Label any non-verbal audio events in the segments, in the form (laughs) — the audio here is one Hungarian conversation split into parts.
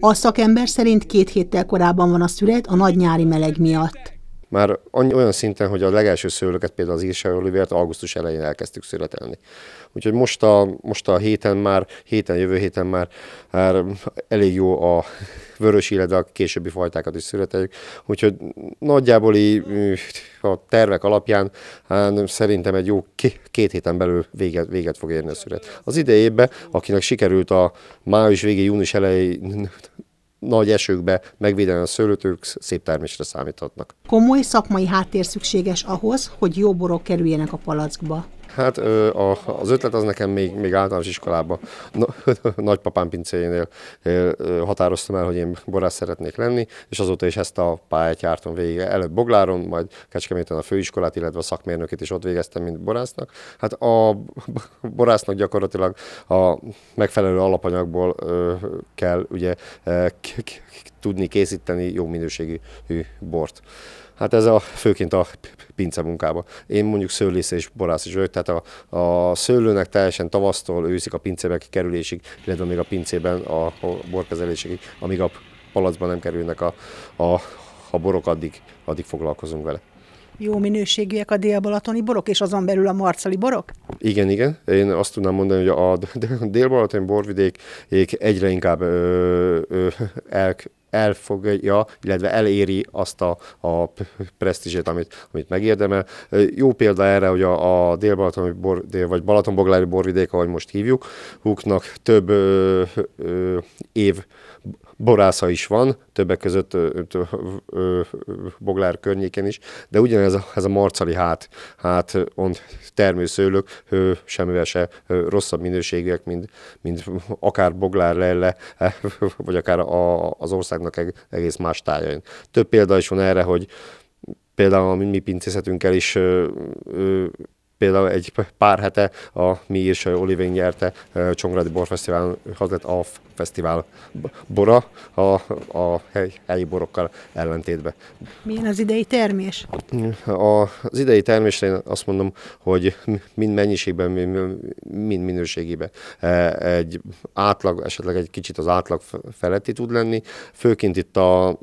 A szakember szerint két héttel korábban van a szület a nagy nyári meleg miatt. Már olyan szinten, hogy a legelső szőlőket, például az Írsa Olivért augusztus elején elkezdtük születelni. Úgyhogy most a, most a héten már, héten, jövő héten már, már hát elég jó a (laughs) vörös, illetve a későbbi fajtákat is születeljük. Úgyhogy nagyjából így, a tervek alapján hát szerintem egy jó két héten belül véget, véget fog érni a szület. Az idejében, akinek sikerült a május végé, június elején nagy esőkbe megvédeni a szőlőt, ők szép termésre számíthatnak. Komoly szakmai háttér szükséges ahhoz, hogy jó borok kerüljenek a palackba. Hát a, az ötlet az nekem még, még általános iskolában, (laughs) nagypapám pincéjénél határoztam el, hogy én borász szeretnék lenni, és azóta is ezt a pályát jártam végig. Előbb Bogláron, majd Kecskeméten a főiskolát, illetve a szakmérnökét is ott végeztem, mint borásznak. Hát a (laughs) borásznak gyakorlatilag a megfelelő alapanyagból kell ugye tudni készíteni jó minőségű bort. Hát ez a főként a pince munkába. Én mondjuk szőlész és borász is vagyok, tehát a, a szőlőnek teljesen tavasztól őszik a pincébe kerülésig, illetve még a pincében a borkezelésig, amíg a palacban nem kerülnek a, a, a borok, addig, addig foglalkozunk vele jó minőségűek a délbalatoni borok, és azon belül a marcali borok? Igen, igen. Én azt tudnám mondani, hogy a (laughs) délbalatoni borvidék egyre inkább el, elfogja, illetve eléri azt a, a presztízsét, amit, amit megérdemel. Jó példa erre, hogy a, a dél bor, dél, vagy balaton borvidék, ahogy most hívjuk, húknak több ö, ö, év borásza is van, többek között ö, ö, ö, Boglár környéken is, de ugyanez a, ez a marcali hát, hát ont termőszőlők ö, semmivel se ö, rosszabb minőségűek, mint, mint akár Boglár lelle, e, (laughs) vagy akár a, az országnak egész más tájain. Több példa is van erre, hogy például a mi pincészetünkkel is ö, ö, például egy pár hete a mi és Olivén nyerte Csongrádi Borfesztiválon, az lett a fesztivál bora a, a hely, helyi borokkal ellentétben. Milyen az idei termés? A, az idei termésre én azt mondom, hogy mind mennyiségben, mind minőségében e, egy átlag, esetleg egy kicsit az átlag feletti tud lenni, főként itt a,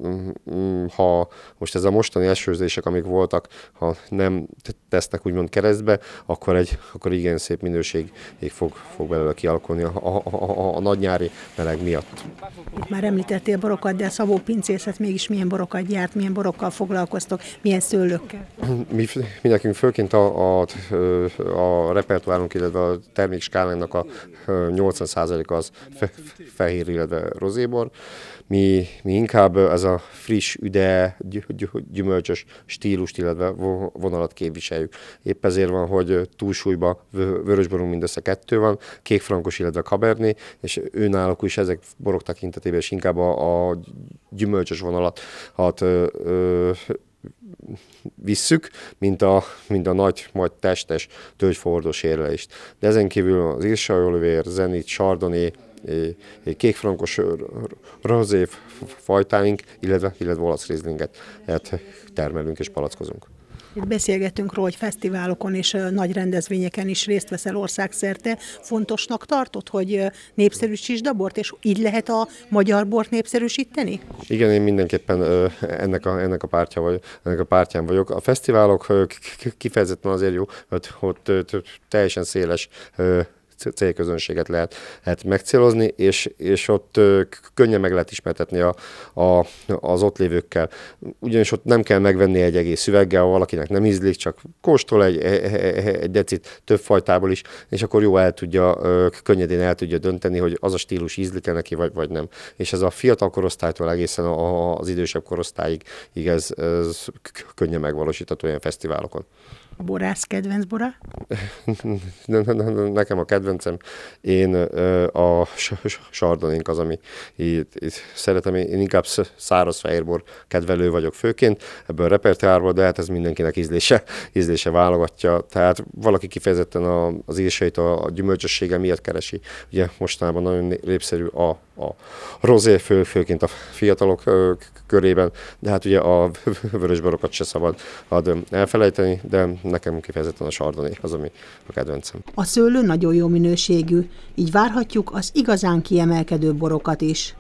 ha most ez a mostani esőzések, amik voltak, ha nem tesznek úgymond keresztbe, akkor egy akkor igen szép minőség fog, fog belőle kialakulni. A, a, a, a, a nagy nyári meleg miatt. Itt már említettél borokat, de a Szabó Pincészet mégis milyen borokat gyárt, milyen borokkal foglalkoztok, milyen szőlőkkel? Mi, mi nekünk főként a, a, a repertoárunk, illetve a termékskálának a 80% az fe, fehér, illetve rozébor. Mi, mi inkább ez a friss, üde, gyümölcsös stílust, illetve vonalat képviseljük. Épp ezért van, hogy túlsúlyba vörösborunk mindössze kettő van, kékfrankos, illetve kaberné, és náluk is ezek borok tekintetében és inkább a, a gyümölcsös vonalat hát, ö, ö, visszük, mint a, mint a nagy, majd testes tölgyfordós érlelést. De ezen kívül az írsajolövér, zenit, sardoné, kékfrankos rozév fajtáink, illetve, illetve olasz rizlinget hát termelünk és palackozunk. Itt beszélgetünk róla, hogy fesztiválokon és nagy rendezvényeken is részt veszel országszerte. Fontosnak tartod, hogy népszerűsítsd a bort, és így lehet a magyar bort népszerűsíteni? Igen, én mindenképpen ennek a, ennek a, pártja vagy, ennek a pártján vagyok. A fesztiválok kifejezetten azért jó, mert ott teljesen széles célközönséget lehet, lehet megcélozni, és, és ott könnyen meg lehet ismertetni a, a, az ott lévőkkel. Ugyanis ott nem kell megvenni egy egész üveggel, ha valakinek nem ízlik, csak kóstol egy, e, e, e, egy decit több fajtából is, és akkor jó el tudja, könnyedén el tudja dönteni, hogy az a stílus ízlik-e neki, vagy, vagy nem. És ez a fiatal korosztálytól egészen az idősebb korosztályig, igaz ez, ez könnyen megvalósítható ilyen fesztiválokon. A borász kedvenc bora? (laughs) Nekem a kedvencem. Én a sardonénk az, ami itt, itt szeretem. Én inkább száraz fehérbor kedvelő vagyok főként ebből a repertoárból, de hát ez mindenkinek ízlése, ízlése válogatja. Tehát valaki kifejezetten a, az írseit a, a gyümölcsössége miatt keresi. Ugye mostanában nagyon népszerű a, a rozé, fő, főként a fiatalok körében, de hát ugye a vörösborokat se szabad elfelejteni, de nekem kifejezetten a sardoni az, ami a kedvencem. A szőlő nagyon jó minőségű, így várhatjuk az igazán kiemelkedő borokat is.